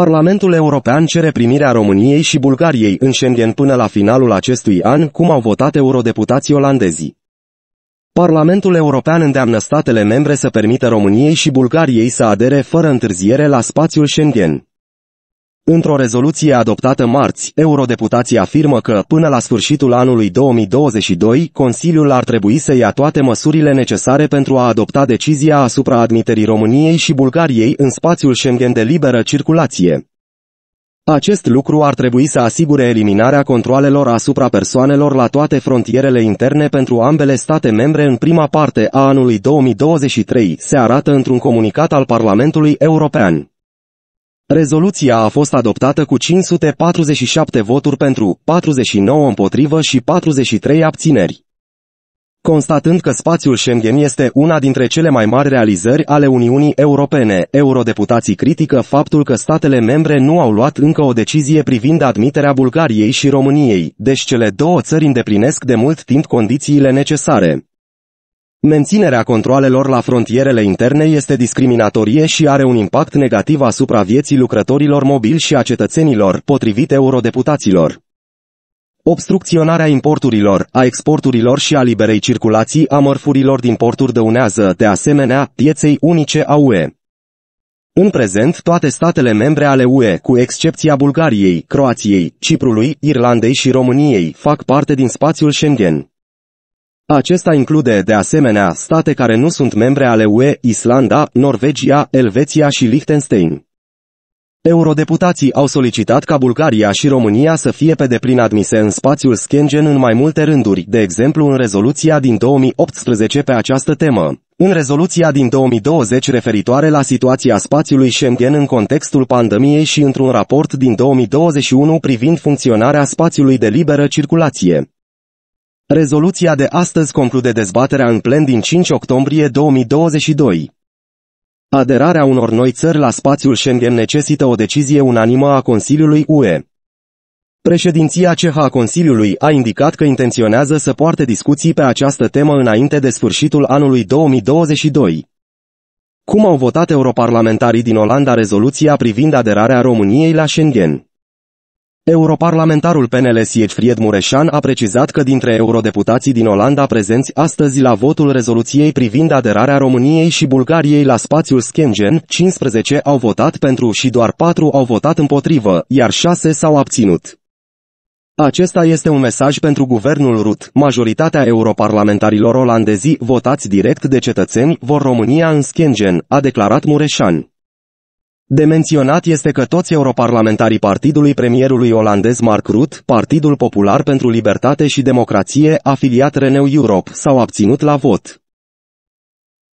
Parlamentul European cere primirea României și Bulgariei în Schengen până la finalul acestui an, cum au votat eurodeputații olandezii. Parlamentul European îndeamnă statele membre să permită României și Bulgariei să adere fără întârziere la spațiul Schengen. Într-o rezoluție adoptată marți, eurodeputații afirmă că, până la sfârșitul anului 2022, Consiliul ar trebui să ia toate măsurile necesare pentru a adopta decizia asupra admiterii României și Bulgariei în spațiul Schengen de liberă circulație. Acest lucru ar trebui să asigure eliminarea controalelor asupra persoanelor la toate frontierele interne pentru ambele state membre în prima parte a anului 2023, se arată într-un comunicat al Parlamentului European. Rezoluția a fost adoptată cu 547 voturi pentru, 49 împotrivă și 43 abțineri. Constatând că spațiul Schengen este una dintre cele mai mari realizări ale Uniunii Europene, eurodeputații critică faptul că statele membre nu au luat încă o decizie privind admiterea Bulgariei și României, deci cele două țări îndeplinesc de mult timp condițiile necesare. Menținerea controalelor la frontierele interne este discriminatorie și are un impact negativ asupra vieții lucrătorilor mobili și a cetățenilor, potrivit eurodeputaților. Obstrucționarea importurilor, a exporturilor și a liberei circulații a mărfurilor din porturi dăunează, de asemenea, pieței unice a UE. În prezent, toate statele membre ale UE, cu excepția Bulgariei, Croației, Ciprului, Irlandei și României, fac parte din spațiul Schengen. Acesta include, de asemenea, state care nu sunt membre ale UE, Islanda, Norvegia, Elveția și Liechtenstein. Eurodeputații au solicitat ca Bulgaria și România să fie pe deplin admise în spațiul Schengen în mai multe rânduri, de exemplu în rezoluția din 2018 pe această temă. În rezoluția din 2020 referitoare la situația spațiului Schengen în contextul pandemiei și într-un raport din 2021 privind funcționarea spațiului de liberă circulație. Rezoluția de astăzi conclude dezbaterea în plen din 5 octombrie 2022. Aderarea unor noi țări la spațiul Schengen necesită o decizie unanimă a Consiliului UE. Președinția Ceha a Consiliului a indicat că intenționează să poarte discuții pe această temă înainte de sfârșitul anului 2022. Cum au votat europarlamentarii din Olanda rezoluția privind aderarea României la Schengen? Europarlamentarul PNL Siegfried Mureșan a precizat că dintre eurodeputații din Olanda prezenți astăzi la votul rezoluției privind aderarea României și Bulgariei la spațiul Schengen, 15 au votat pentru și doar 4 au votat împotrivă, iar 6 s-au abținut. Acesta este un mesaj pentru guvernul RUT. Majoritatea europarlamentarilor olandezi votați direct de cetățeni vor România în Schengen, a declarat Mureșan. De menționat este că toți europarlamentarii partidului premierului olandez Mark Rutte, Partidul Popular pentru Libertate și Democrație, afiliat Renew Europe, s-au abținut la vot.